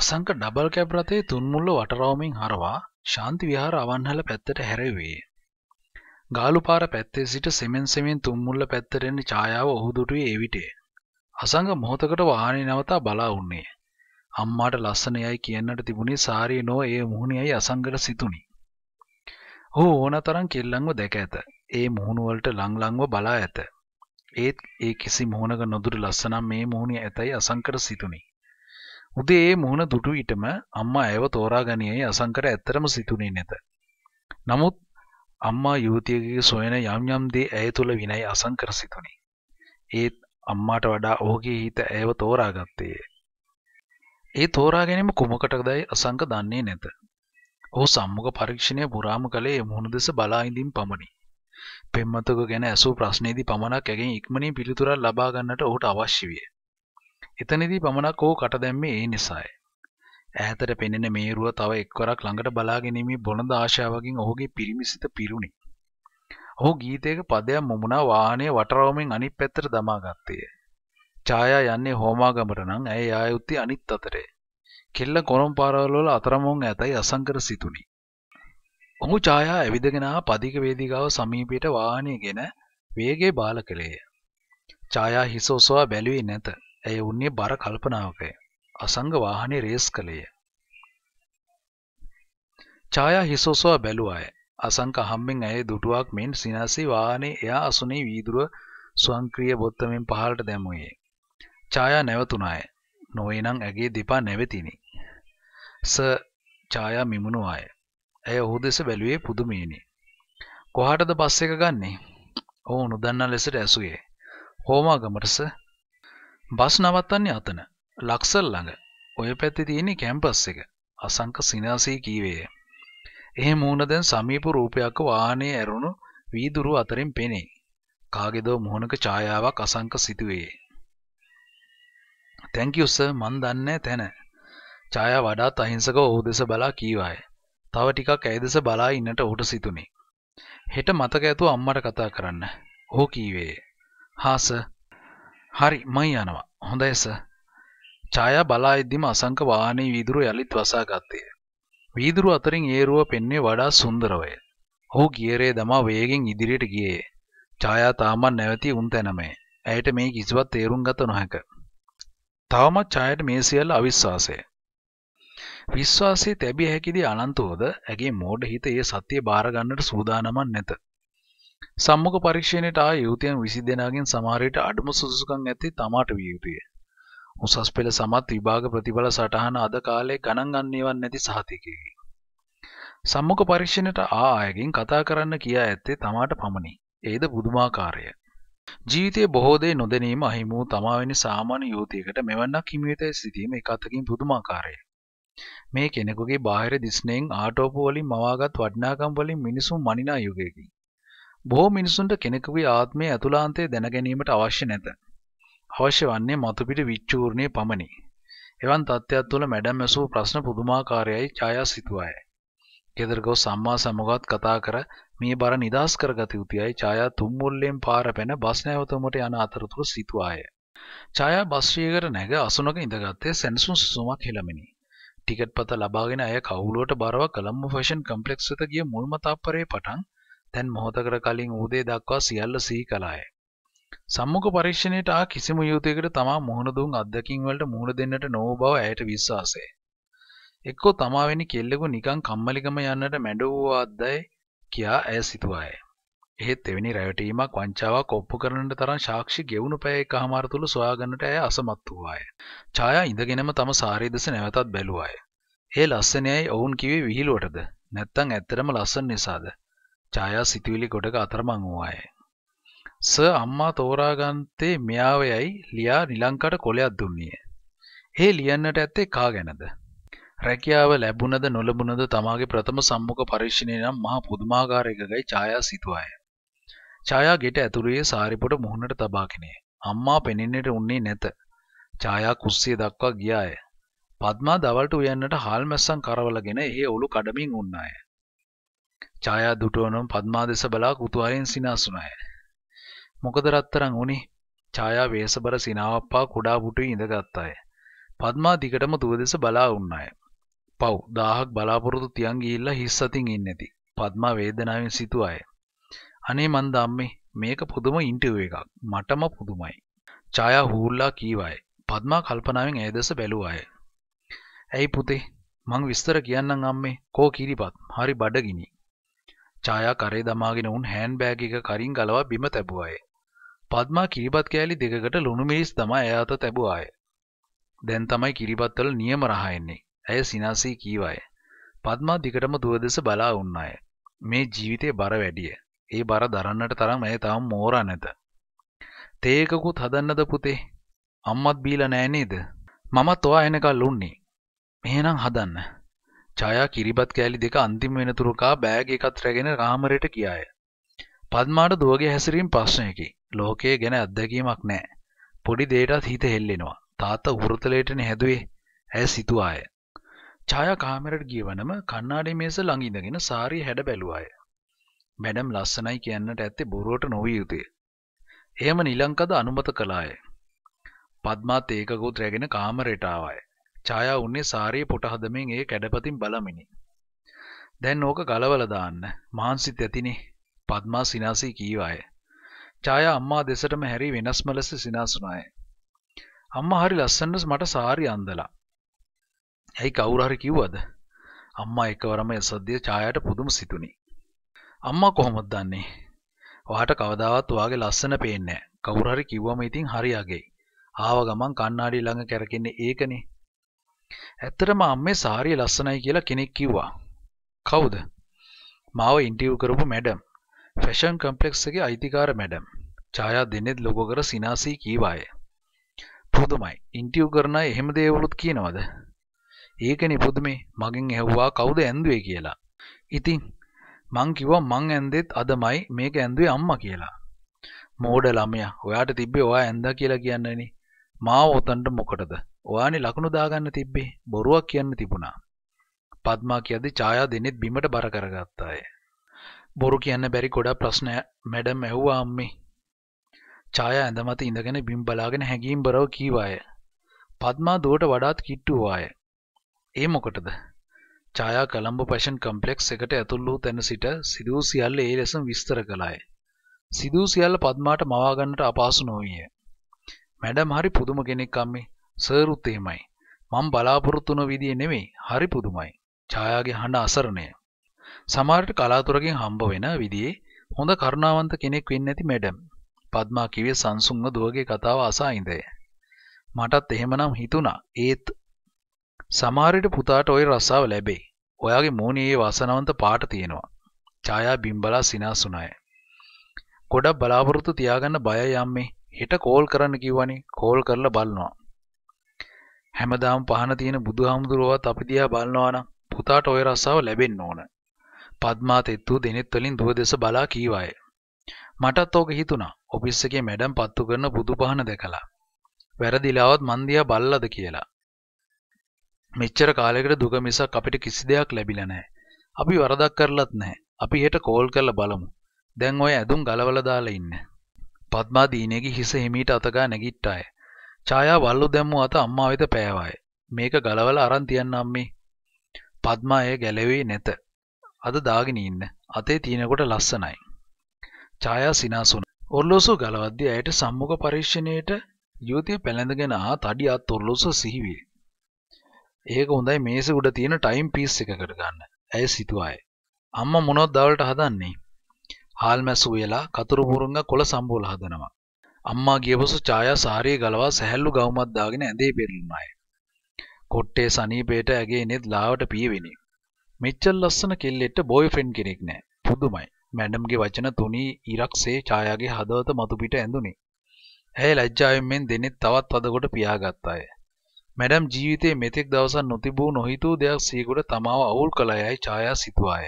Asanka double cab රථයේ තුන්මුල්ල වටරවමින් හරවා ශාන්ති විහාර අවන්හල පැත්තට හැරෙව්වේ. ගාලුපාර පැත්තේ සිට සෙමෙන් සෙමෙන් තුන්මුල්ල පැත්තරෙන්නේ ඡායාව ඔහුදුටුවේ එවිටේ. අසංග මොහොතකට වාහනේ නවතා බලා උන්නේ. අම්මාට ලස්සනයයි කියන්නට තිබුණේ සාරී නෝ ඒ මුහුණයයි අසංගට සිතුණි. ඔහු ඕනතරම් කෙල්ලන්ව දැක ඇත. ඒ මුහුණු වලට ලංලංව බලා ඇත. ඒත් ඒ කිසි මුහුණක නොදුටු ලස්සනම් මේ මුහුණිය ඇතයි අසංකට සිතුණි. උදේ ඒ මුහුණ දුටු විටම අම්මා ඇයව තෝරා ගනියයි අසංකට ඇත්තටම සිතුනේ නැත. නමුත් අම්මා යුවතියගේ සොයන යම් යම් දේ ඇය තුළ විනයි අසංකර සිතුනි. ඒත් අම්මාට වඩා ඔහුගේ හිත ඇයව තෝරා ගත්තේය. ඒ තෝරා ගැනීම කුමකටදයි අසංක දන්නේ නැත. ඔහු සම්මුඛ පරීක්ෂණය පුරාම කළේ මුහුණ දෙස බලා ඉඳින් පමණි. පෙම්මතක ගැන ඇසූ ප්‍රශ්නයේදී පමණක් ඇගෙන් ඉක්මනින් පිළිතුරක් ලබා ගන්නට ඔහුට අවශ්‍ය විය. එතනදී පමණක් ඔහු කට දැම්මේ ඒ නිසායි. ඈතට පෙනෙන මේරුව තව එක්වරක් ළඟට බලාගෙනීමේ බොළඳ ආශාවකින් ඔහුගේ පිරිමි සිත පිරුණි. ඔහු ගීතයක පදයක් මුමුණා වාහනය වටරවමින් අනිත් පැත්තට දමා ගත්තේය. ඡායා යන්නේ හෝමාගමට නම් ඇය යා යුත්තේ අනිත් අතරේ. කෙල්ල කොරම් පාරවල් වල අතරමොන් ඇතයි අසංකර සිතුනි. ඔහු ඡායා ඇවිදගෙන ආ පදික වේදිකාව සමීපයට වාහනයගෙන වේගේ බාල කළේය. ඡායා හිස ඔසවා බැලුවේ නැත. ඇය උන්නේ බර කල්පනාවකය. අසංග වාහනේ රේස් කළේය. ඡායා හිසෝසවා බැලුවාය. අසංක හම්බෙන් ඇය දුටුවක් මෙන් සිනාසී වාහනේ එයා අසුනේ වීදුර ස්වංක්‍රීය බොත්තමින් පහළට දැමුවේ. ඡායා නැවතුණාය. නොවේනම් ඇගේ දෙපා නැවතිනි. ස ඡායා මිමුණුවාය. ඇය ඔහු දෙස බැලුවේ පුදුමේනි. කොහාටද බස් එක ගන්නේ? ඔහු නොදන්නා ලෙසට ඇසුවේ. හෝමාගමටස බස් නවත්තන්නේ අතන ලක්සල් ළඟ ඔය පැත්ති තියෙන්නේ කැම්පස් එක අසංක සිනාසී කීවේය. එහෙ මූුණ දැන් සමීප රූපයක් වානය ඇරුණු වීදුරු අතරින් පෙනේ. කාගෙදෝ මුහුණක ඡායාවක් අසංක සිතුවේ. තැංකියුස මන් දන්නේ තැන. ඡායා වඩාත් අහිංසක ඔහු දෙස බලා කීවාය. තව ටිකක් ඇය දෙස බලා ඉන්නට ඔහුට සිතුනේ. හෙට මතක ඇතුව අම්මට කතා කරන්න. ඔහු කීවේය. හාස හරි මං යනවා. හොඳයි සර්. ඡායා බලා ඉදීම අසංක වාහනේ වීදුරු යලිත් වසා ගත්තේ. වීදුරු අතරින් ඒරුව පෙන්නේ වඩා සුන්දරවය. ඔහු ගියරේ දමා වේගෙන් ඉදිරියට ගියේ. ඡායා තාමත් නැවති උන් තැනමේ. ඇයට මේ කිසිවත් තේරුම් ගත නොහැක. තවමත් ඡායට මේ සියල්ල අවිශ්වාසය. විශ්වාසයේ තැබිය හැකිදී අනන්තෝද ඇගේ මෝඩ හිත ඒ සත්‍යය බාර ගන්නට සූදානමක් නැත. සම්මුඛ පරීක්ෂණයට ආ යුවතියන් 20 දෙනාගෙන් සමහරට අඩුම සුදුසුකම් ඇති තමාට විය යුතුය. උසස් පෙළ සමත් විභාග ප්‍රතිඵල සටහන අද කාලේ ගණන් ගන්නේවත් නැති සහතිකයකි. සම්මුඛ පරීක්ෂණයට ආ අයගෙන් කතා කරන්න කියා ඇත්තේ තමාට පමණි. ඒද පුදුමාකාරය. ජීවිතයේ බොහෝ දේ නොදැනීම අහිමි වූ තමා වෙන සාමාන්‍ය යුවතියකට මෙවන්නක් හිමි වෙතේ සිටීම එක අතකින් පුදුමාකාරයි. මේ කෙනෙකුගේ බාහිර දිස්නෙන් ආටෝප වලින් මවාගත් වටිනාකම් වලින් මිනිසුන් මනිනා යුගයකි. බොහෝ මිනිසුන්ට කෙනෙකුගේ ආත්මය ඇතුළාන්තය දැනගැනීමට අවශ්‍ය නැත. අවශ්‍ය වන්නේ මතුපිට විච්චූර්ණය පමණි. එවන් තත්ත්වයක් තුළ මැඩම් ඇසූ ප්‍රශ්න පුදුමාකාරයයි ඡායා සිතුවාය. ගෙදර ගොස් සම්මා සමගත් කතා කර මේ බර නිදහස් කරගත යුතුයයි ඡායා තුම්මුල්ලෙන් පාර පැන බස් නැවතුමට යන අතරතුර සිතුවාය. ඡායා බස්රියකට නැග අසුනක ඉඳගත්තේ සැනසුම් සුසුමක් හෙළමිනි. ටිකට් පත ලබාගෙන අය කවුලුවට බරව කොළඹ ෆැෂන් කම්ප්ලෙක්ස් වෙත ගිය මුල්ම තප්පරේ පටන් ඇතැන් මොහොතකට කලින් ඌදේ දක්වා සියල්ල සිහි කළාය. සම්මුඛ පරීක්ෂණයට ආ කිසිම යුවතියකට තමා මුහුණ දුන් අත්දැකීම් වලට මුහුණ දෙන්නට නොව බව ඇයට විශ්වාසය. එක්කෝ තමා වෙනි කෙල්ලෙකු නිකන් කම්මැලිකම යන්නට මැඩ වූ අද්දයි කියා ඇය සිතුවාය. එහෙත් එවැනි රැවටීමක් වංචාවක් ඔප්පු කරන්නට තරම් සාක්ෂි ගෙවුණු පැය එකහමාර තුල සොයාගන්නට ඇය අසමත් වූවාය. ඡායා ඉඳගෙනම තම සාරේ දෙස නැවතත් බැලුවාය. ඒ ලස්සනයයි ඔවුන් කිව්වේ විහිළුවටද නැත්තම් ඇත්තටම ලස්සන නිසාද? ඡායා සිතුවිලි ගොඩක අතරමං වූවාය. ස අම්මා තෝරාගන්තේ මෙයාව යයි ලියා නිලංකට කොලයක් දුන්නේය. ඒ ලියන්නට ඇත්තේ කා ගැනද? රැකියාව ලැබුණද නොලැබුණද තමාගේ ප්‍රථම සම්මුඛ පරීක්ෂණය නම් මහා පුදුමාකාර එකකයි ඡායා සිතුවාය. ඡායා ගෙට ඇතුළේ සාරිපුට මුහුණට තබාගෙනේ. අම්මා පෙනෙන්නට උන්නේ නැත. ඡායා කුස්සිය දක්වා ගියාය. පద్මා දවල්ට උයන්නට හාල්මැස්සන් කරවලගෙන එහි ඔලු කඩමින් උන්නාය. ඡායා දුටුවනම් පද්මා දෙස බලා කුතුහලයෙන් සිනාසුණාය. මොකද රත්තරන් උනේ? ඡායා වේසබර සිනාවප්පා කුඩා පුටුවේ ඉඳගත්තාය. පද්මා දිගටම දුව දෙස බලා වුණාය. පව් 1000ක් බලාපොරොත්තු තියන් ගිහිල්ලා හිස් අතින් ඉන්නේති. පද්මා වේදනාවෙන් සිතුවාය. අනේ මන්ද අම්මේ මේක පුදුම ඉන්ටර්විව් එකක්. මටම පුදුමයි. ඡායා හූල්ලා කීවාය. පද්මා කල්පනාවෙන් ඇය දෙස බැලුවාය. ඇයි පුතේ මං විස්තර කියන්නම් අම්මේ කෝ කිරිපත් හරි බඩගිනි ඡායා කරේ දමාගෙන උන් හෑන්ඩ්බෑග් එක කරින් ගලවා බිම තැබුවාය. පද්මා කිරිබත් කෑලි දෙකකට ලුණු මිරිස් තමයි ඇය අත තැබුවාය. දැන් තමයි කිරිබත්වල නියම රහ එන්නේ. ඇය සිනාසී කීවාය. පද්මා දිගටම දුව දෙස බලා වුණාය. මේ ජීවිතේ බර වැඩිය. ඒ බර දරන්නට තරම් ඇය තාම මෝරා නැත. තේ එකකුත් හදන්නද පුතේ? අම්මත් බීලා නෑ නේද? මමත් ඔයා එනකල් උන්නේ. එහෙනම් හදන්න. ජයා කිරිබත් කෑලි දෙක අන්තිම වෙනතුරු කා බෑග් එකත් රැගෙන කාමරයට ගියාය. පද්මාට දුවගේ හැසිරීම ප්‍රශ්නයකි. ලෝකයේ ගැන අත්දැකීමක් නැහැ. පොඩි දෙයටත් හිත හෙල්ලෙනවා. තාත්තා වෘතලයටනේ හැදුවේ. ඇය සිතුවාය. ඡායා කාමරයට ගියවනම කණ්ණාඩි මේස ළඟ ඉඳගෙන සාරිය හැඩ බැලුවාය. මැඩම් ලස්සනයි කියන්නට ඇත්තේ බොරුවට නොවිය යුතුය. එහෙම නිලංකද අනුමත කළාය. පද්මාත් ඒකගොත් රැගෙන කාමරයට ආවාය. ඡායා උන්නේ සාරේ පොට හදමින් ඒ කැඩපතින් බලමිනි. දැන් ඕක ගලවලා දාන්න. මහන්සිත් ඇතිනේ. පద్මා සිනාසී කීවාය. ඡායා අම්මා දෙසටම හැරි වෙනස්ම ලෙස සිනාසුනාය. අම්මා හරි ලස්සනට මට සාරි අඳලා. ඇයි කවුරු හරි කිව්වද? අම්මා එකවරම එසද්දී ඡායාට පුදුම සිතුනි. අම්මා කොහොමද දන්නේ? ඔයාට කවදාවත් ඔයාගේ ලස්සන පේන්නේ නැහැ. කවුරු හරි කිව්වම ඉතින් හරි යගේ. ආව ගමන් කණ්ණාඩිය ළඟ කැරකෙන්නේ ඒකනේ. ඇත්තටම අම්මේ සාරිය ලස්සනයි කියලා කෙනෙක් කිව්වා. කවුද? මාව ඉන්ටර්විව් කරපු මැඩම්. ෆැෂන් කම්ප්ලෙක්ස් එකේ අයිතිකාර මැඩම්. ඡායා දෙන්නෙත් ලොගෝ කර සිනාසී කීවාය. පුදුමයි. ඉන්ටර්විව් කරන අය එහෙම දේවලුත් කියනවද? ඒකනේ පුදුමේ. මගෙන් ඇහුවා කවුද ඇන්දුවේ කියලා. ඉතින් මං කිව්වා මං ඇන්දෙත් අදමයි මේක ඇන්දුවේ අම්මා කියලා. මෝඩ ළමයා. ඔයාට තිබ්බේ ඔයා ඇන්දා කියලා කියන්නනේ. මාව උතන්ට මොකටද? ඔයානේ ලකුණු දාගන්න තිබ්බේ බොරුවක් කියන්න තිබුණා. පද්මා කියද්දි ඡායා දෙනෙත් බිමට බර කරගත්තා අය. බොරු කියන්න බැරි ගොඩක් ප්‍රශ්න මැඩම් ඇහුවා අම්මේ. ඡායා ඇඳ මත ඉඳගෙන බිම් බලාගෙන හැඟීම්බරව කීවාය. පද්මා දුවට වඩාත් කිට්ටුවාය. ඒ මොකටද? ඡායා කොළඹ ෆැෂන් කොම්ප්ලෙක්ස් එකට ඇතුල් වූ තැන සිට සිදු සියල්ල ඒ ලෙසම විස්තර කළාය. සිදු සියල්ල පද්මාට මවා ගන්නට අපහසු නොවිය. මැඩම් හරි පුදුම කෙනෙක් අම්මේ. සර්ුත් එහෙමයි. මම බලාපොරොත්තු වුණ විදිය නෙමෙයි. හරි පුදුමයි. ඡායාගේ හඬ අසරණය. සමහරට කලාතුරකින් හම්බ වෙන විදිහේ හොඳ කරුණාවන්ත කෙනෙක් වෙන්නේ නැති මැඩම්. පద్මා කිව්වේ සංසුන්ව දුවගේ කතාව අසා ඉඳය. මටත් එහෙමනම් හිතුණා. ඒත් සමහරට පුතාට ওই රසාව ලැබෙයි. ඔයාගේ මූණේ ඒ වාසනාවන්ත පාට තියෙනවා. ඡායා බිම්බලා සිනාසුණාය. ගොඩක් බලාපොරොත්තු තියාගන්න බයයි අම්මේ. හෙට කෝල් කරන්න කිව්වනේ. කෝල් කරලා බලනවා. හැමදාම පහන තියෙන බුදුහාමුදුරුවවත් අපි දිහා බලනවා නම් පුතාට ওই රස්සාව ලැබෙන්න ඕන. පద్මා තෙත්තු දෙනෙත් වලින් දුවදෙස බලා කීවාය. මටත් ඕක හිතුණා. ඔෆිස් එකේ මැඩම් පත්තු කරන බුදු පහන දැකලා. වැරදිලාවත් මන් දිහා බල්ලද කියලා. මෙච්චර කාලයකට දුක මිසක් අපිට කිසි දෙයක් ලැබිලා නැහැ. අපි වරදක් කරලත් නැහැ. අපි හෙට කෝල් කරලා බලමු. දැන් ඔය ඇඳුම් ගලවලා දාලා ඉන්න. පద్මා දීනේගේ හිස හිමීට අතගා නැගිට්ටාය. ඡායා වල්ලු දැම්මු අත අම්මා වෙත පෑවාය. මේක ගලවලා අරන් තියන්න අම්මේ. පద్මා එය ගැලෙවේ නැත. අද දාගෙන ඉන්න. අතේ තිනකොට ලස්සනයි. ඡායා සිනාසුන. ඔර්ලෝසු ගලවද්දී ඇයට සම්මුඛ පරීක්ෂණයට යුවතිය පැළඳගෙන ආ තඩි අත් ඔර්ලෝසු සිහිවිය. ඒක හොඳයි මේස උඩ තියෙන ටයිම් පීස් එකකට ගන්න. ඇය සිතුවාය. අම්මා මොනවද දවල්ට හදන්නේ? හාල් මැස්සු වෙලා කතුරු මුරුංග කොළ සම්බෝල හදනවා. අම්මා ගියපසු ඡායා සාරේ ගලවා සැහැල්ලු ගවුමක් දාගෙන ඇඳේ පෙරළුනාය. කොට්ටේ සනීපේට ඇගේ නෙත් ලාවට පීවෙනි. මෙච්චර ලස්සන කෙල්ලෙක්ට බොයෆ්‍රෙන්ඩ් කෙනෙක් නැහැ. පුදුමයි. මැඩම්ගේ වචන තුනී ඉරක්සේ ඡායාගේ හදවත මතුපිට ඇඳුනේ. ඇය ලැජ්ජාවෙන් මෙන් දෙනෙත් තවත් වදකොට පියාගත්තාය. මැඩම් ජීවිතයේ මෙතෙක් දවසක් නොතිබූ නොහිතූ දෙයක් සීගුණ තමාව අවුල් කළයයි ඡායා සිතුවාය.